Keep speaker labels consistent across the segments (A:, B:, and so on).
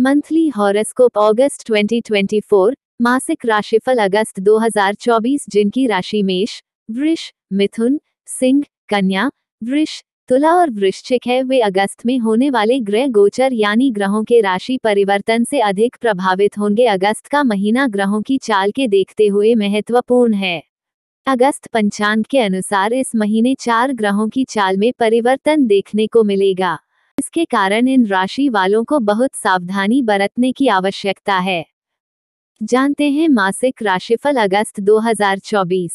A: monthly horoscope अगस्त 2024 मासिक राशिफल अगस्त 2024 जिनकी राशि मेष वृष मिथुन सिंह कन्या वृष तुला और वृश्चिक है वे अगस्त में होने वाले ग्रह गोचर यानी ग्रहों के राशि परिवर्तन से अधिक प्रभावित होंगे अगस्त का महीना ग्रहों की चाल के देखते हुए महत्वपूर्ण है अगस्त पंचांग के अनुसार इस महीने चार ग्रहों की चाल में परिवर्तन देखने को मिलेगा इसके कारण इन राशि वालों को बहुत सावधानी बरतने की आवश्यकता है जानते हैं मासिक राशिफल अगस्त 2024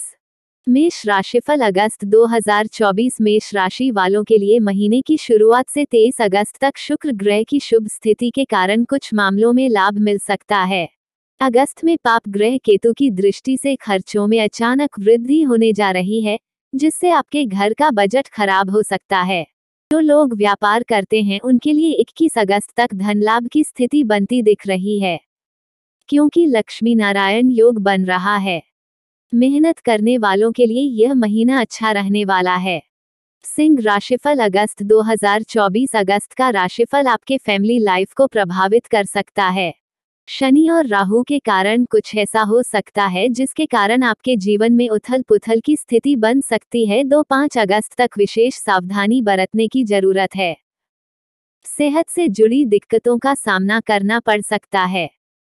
A: मेष राशिफल अगस्त 2024 मेष राशि वालों के लिए महीने की शुरुआत से 23 अगस्त तक शुक्र ग्रह की शुभ स्थिति के कारण कुछ मामलों में लाभ मिल सकता है अगस्त में पाप ग्रह केतु की दृष्टि से खर्चों में अचानक वृद्धि होने जा रही है जिससे आपके घर का बजट खराब हो सकता है जो लोग व्यापार करते हैं उनके लिए इक्कीस अगस्त तक धन लाभ की स्थिति बनती दिख रही है क्योंकि लक्ष्मी नारायण योग बन रहा है मेहनत करने वालों के लिए यह महीना अच्छा रहने वाला है सिंह राशिफल अगस्त 2024 अगस्त का राशिफल आपके फैमिली लाइफ को प्रभावित कर सकता है शनि और राहु के कारण कुछ ऐसा हो सकता है जिसके कारण आपके जीवन में उथल पुथल की स्थिति बन सकती है दो पाँच अगस्त तक विशेष सावधानी बरतने की जरूरत है सेहत से जुड़ी दिक्कतों का सामना करना पड़ सकता है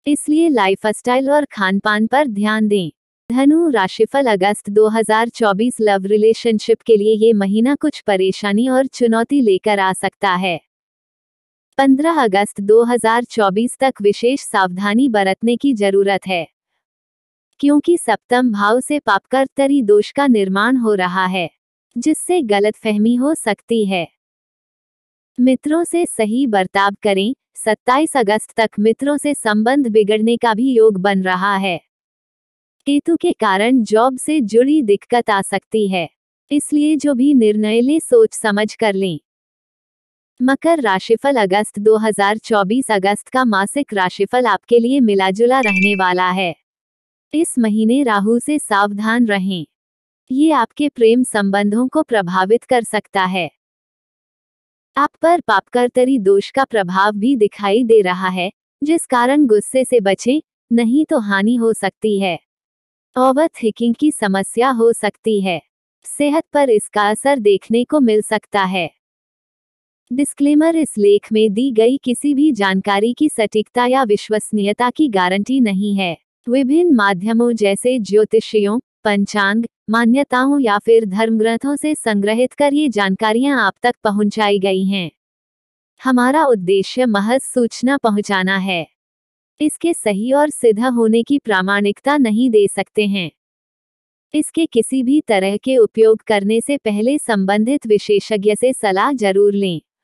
A: इसलिए लाइफस्टाइल और खान पान पर ध्यान दें धनु राशिफल अगस्त 2024 लव रिलेशनशिप के लिए ये महीना कुछ परेशानी और चुनौती लेकर आ सकता है 15 अगस्त 2024 तक विशेष सावधानी बरतने की जरूरत है क्योंकि सप्तम भाव से पापकर्तरी दोष का निर्माण हो रहा है जिससे गलतफहमी हो सकती है मित्रों से सही बर्ताव करें 27 अगस्त तक मित्रों से संबंध बिगड़ने का भी योग बन रहा है केतु के कारण जॉब से जुड़ी दिक्कत आ सकती है इसलिए जो भी निर्णय ले सोच समझ कर लें मकर राशिफल अगस्त 2024 अगस्त का मासिक राशिफल आपके लिए मिलाजुला रहने वाला है इस महीने राहु से सावधान रहें ये आपके प्रेम संबंधों को प्रभावित कर सकता है आप पर पापकर्तरी दोष का प्रभाव भी दिखाई दे रहा है जिस कारण गुस्से से बचें नहीं तो हानि हो सकती है ओवर थिंकिंग की समस्या हो सकती है सेहत पर इसका असर देखने को मिल सकता है डिस्क्लेमर इस लेख में दी गई किसी भी जानकारी की सटीकता या विश्वसनीयता की गारंटी नहीं है विभिन्न माध्यमों जैसे ज्योतिषियों पंचांग मान्यताओं या फिर धर्मग्रंथों से संग्रहित कर ये जानकारियां आप तक पहुंचाई गई हैं हमारा उद्देश्य महज सूचना पहुंचाना है इसके सही और सिद्ध होने की प्रामाणिकता नहीं दे सकते हैं इसके किसी भी तरह के उपयोग करने से पहले संबंधित विशेषज्ञ से सलाह जरूर लें